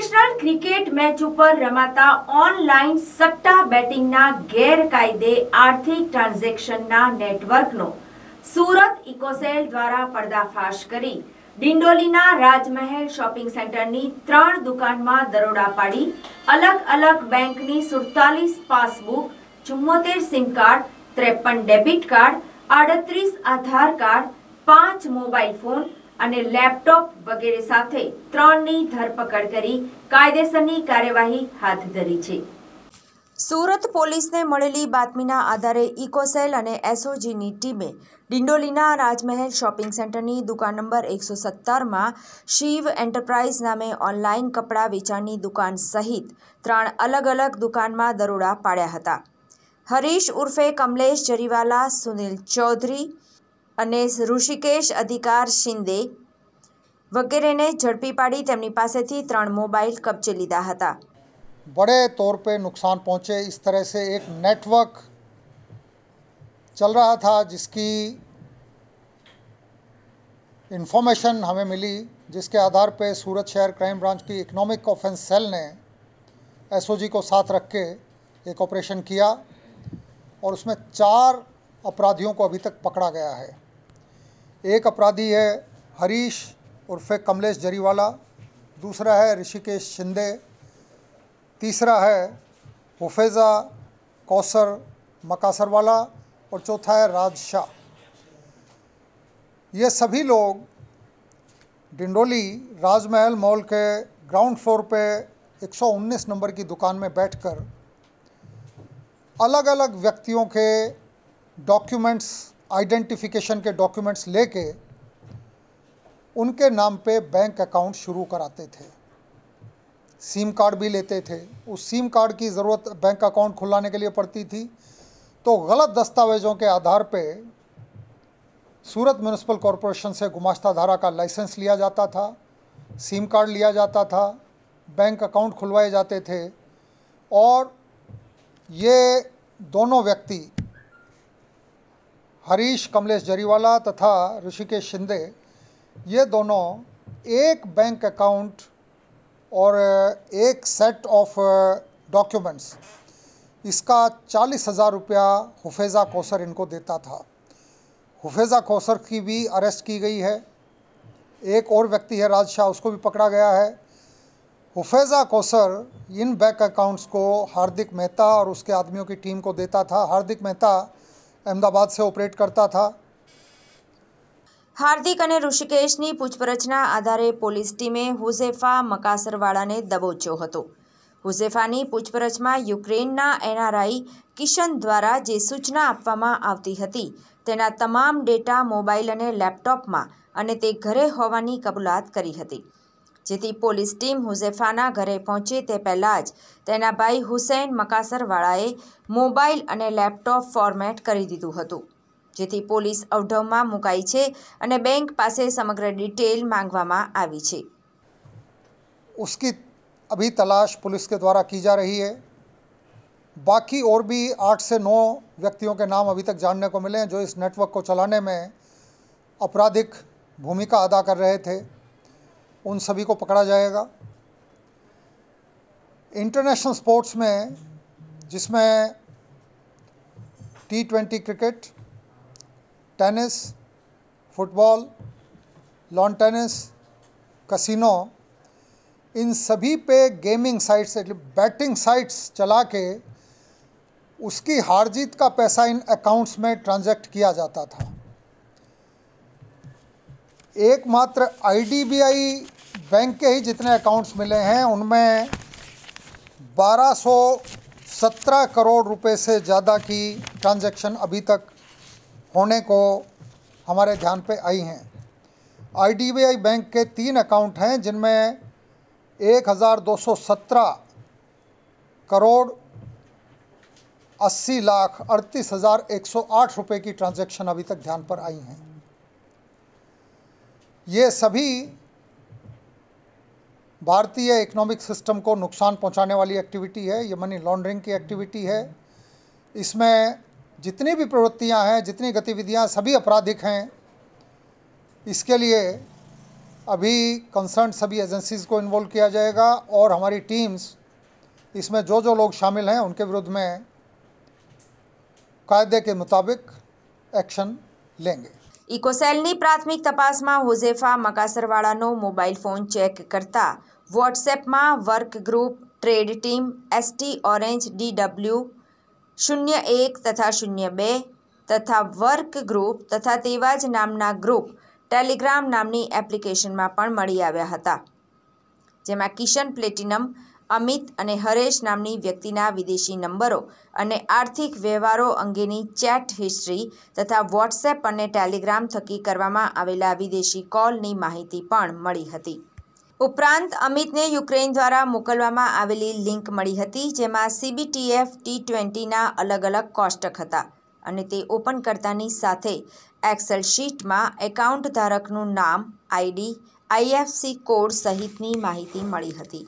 International cricket match ઉપર રમાતા online સટ્ટા બેટિંગના ગેરકાયદે આર્થિક ટ્રાન્ઝેક્શનના નેટવર્કનો સુરત ઇકોસેલ દ્વારા પર્દાફાશ કરી ડિંડોલીના રાજમહેલ શોપિંગ સેન્ટરની ત્રણ દુકાનમાં દરોડા પાડી અલગ અલગ બેંકની સુડતાલીસ પાસબુક ચુમ્મોતેર સિમ કાર્ડ ત્રેપન ડેબિટ કાર્ડ આડત્રીસ આધાર કાર્ડ પાંચ મોબાઈલ ફોન અને લેપટોપ વગેરે સાથે ત્રણની ધરપકડ કરી કાયદેસરની કાર્યવાહી હાથ ધરી છે સુરત પોલીસને મળેલી બાતમીના આધારે ઇકોસેલ અને એસઓજીની ટીમે ડિંડોલીના રાજમહેલ શોપિંગ સેન્ટરની દુકાન નંબર એકસો સત્તરમાં શિવ એન્ટરપ્રાઇઝ નામે ઓનલાઇન કપડાં વેચાણની દુકાન સહિત ત્રણ અલગ અલગ દુકાનમાં દરોડા પાડ્યા હતા હરીશ ઉર્ફે કમલેશ જરીવાલા સુનિલ ચૌધરી અને ઋષિકેશ અધિકાર શિંદે ने झड़पी पाड़ी પાડી पास थी त्रण मोबाइल कब्जे लीधा था बड़े तौर पे नुकसान पहुँचे इस तरह से एक नेटवर्क चल रहा था जिसकी इन्फॉर्मेशन हमें मिली जिसके आधार पे सूरत शहर क्राइम ब्रांच की इकोनॉमिक ऑफेंस सेल ने एसओजी को साथ रख के एक ऑपरेशन किया और उसमें चार अपराधियों को अभी तक पकड़ा गया है एक अपराधी है हरीश उर्फ़ कमलेश जरीवाला दूसरा है ऋषिकेश शिंदे तीसरा है हुफेज़ा कौसर मकासरवाला और चौथा है राज शाह ये सभी लोग डिंडोली राजमहल मॉल के ग्राउंड फ्लोर पे 119 नंबर की दुकान में बैठकर अलग अलग व्यक्तियों के डॉक्यूमेंट्स आइडेंटिफिकेशन के डॉक्यूमेंट्स लेके उनके नाम पे बैंक अकाउंट शुरू कराते थे सिम कार्ड भी लेते थे उस सिम कार्ड की ज़रूरत बैंक अकाउंट खुलाने के लिए पड़ती थी तो गलत दस्तावेज़ों के आधार पे सूरत म्यूनसिपल कॉरपोरेशन से गुमाश्ता धारा का लाइसेंस लिया जाता था सिम कार्ड लिया जाता था बैंक अकाउंट खुलवाए जाते थे और ये दोनों व्यक्ति हरीश कमलेश जरीवाला तथा ऋषिकेश शिंदे ये दोनों एक बैंक अकाउंट और एक सेट ऑफ डॉक्यूमेंट्स इसका चालीस हज़ार रुपया हुफेज़ा कौसर इनको देता था हुफेज़ा कौसर की भी अरेस्ट की गई है एक और व्यक्ति है राजशाह उसको भी पकड़ा गया है हुफेज़ा कौसर इन बैंक अकाउंट्स को हार्दिक मेहता और उसके आदमियों की टीम को देता था हार्दिक मेहता अहमदाबाद से ऑपरेट करता था હાર્દિક અને ઋષિકેશની પૂછપરછના આધારે પોલીસ ટીમે હુઝેફા મકાસરવાળાને દબોચ્યો હતો હુઝેફાની પૂછપરછમાં યુક્રેનના એનઆરઆઈ કિશન દ્વારા જે સૂચના આપવામાં આવતી હતી તેના તમામ ડેટા મોબાઈલ અને લેપટોપમાં અને તે ઘરે હોવાની કબૂલાત કરી હતી જેથી પોલીસ ટીમ હુઝેફાના ઘરે પહોંચે તે પહેલાં જ તેના ભાઈ હુસૈન મકાસરવાળાએ મોબાઈલ અને લેપટોપ ફોર્મેટ કરી દીધું હતું જેથી પોલીસ અવઢવમાં મુકાઈ છે અને બેંક પાસે સમગ્ર ડિટેલ માંગવામાં આવી છે. ઉસ્કી અભી તલાશ પોલીસ કે દ્વારા કી જા રહી હૈ. બાકી ઓર ભી 8 સે 9 વ્યક્તિઓ કે નામ અભી તક જાનને કો મિલે હૈ જો ઇસ નેટવર્ક કો ચલાને મે અપરાધિક ભૂમિકા અદા કર રહે થે. ઉન સભી કો પકડા જાયેગા. ઇન્ટરનેશનલ સ્પોર્ટ્સ મે જિસમે ટી20 cricket tennis football lawn tennis casino इन सभी पे गेमिंग साइट्स बैटिंग साइट्स चला के उसकी हार जीत का पैसा इन अकाउंट्स में ट्रांजैक्ट किया जाता था एकमात्र आईडीबीआई बैंक के ही जितने अकाउंट्स मिले हैं उनमें 1217 करोड़ रुपए से ज़्यादा की ट्रांजैक्शन अभी तक होने को हमारे ध्यान पे आई हैं आईडीबीआई बैंक के तीन अकाउंट हैं जिनमें 1217 करोड़ अस्सी लाख अड़तीस हज़ार एक सौ आठ रुपये की ट्रांजैक्शन अभी तक ध्यान पर आई हैं ये सभी भारतीय इकोनॉमिक सिस्टम को नुकसान पहुंचाने वाली एक्टिविटी है ये मनी लॉन्ड्रिंग की एक्टिविटी है इसमें जितनी भी प्रवृत्तियां हैं जितनी गतिविधियां सभी आपराधिक हैं इसके लिए अभी कंसर्न सभी एजेंसीज़ को इन्वॉल्व किया जाएगा और हमारी टीम्स इसमें जो जो लोग शामिल हैं उनके विरुद्ध में कायदे के मुताबिक एक्शन लेंगे इकोसेल ने प्राथमिक तपास में होजेफा मकासरवाड़ा नो मोबाइल फोन चेक करता व्हाट्सएप में work group trade team ST orange DW શૂન્ય એક તથા શૂન્ય બે તથા વર્ક ગ્રુપ તથા તેવા જ નામના ગ્રુપ ટેલિગ્રામ નામની એપ્લિકેશનમાં પણ મળી આવ્યા હતા જેમાં કિશન પ્લેટિનમ અમિત અને હરેશ નામની વ્યક્તિના વિદેશી નંબરો અને આર્થિક વ્યવહારો અંગેની ચેટ હિસ્ટ્રી તથા વોટ્સએપ અને ટેલિગ્રામ થકી કરવામાં આવેલા વિદેશી કોલની માહિતી પણ મળી હતી ઉપરાંત અમિતને યુક્રેન દ્વારા મોકલવામાં આવેલી લિંક મળી હતી જેમાં સીબીટીએફ ટી ટ્વેન્ટીના અલગ અલગ કોષ્ટક હતા અને તે ઓપન કરતાની સાથે એક્સેલ શીટમાં એકાઉન્ટ ધારકનું નામ આઈડી આઈએફસી કોડ સહિતની માહિતી મળી હતી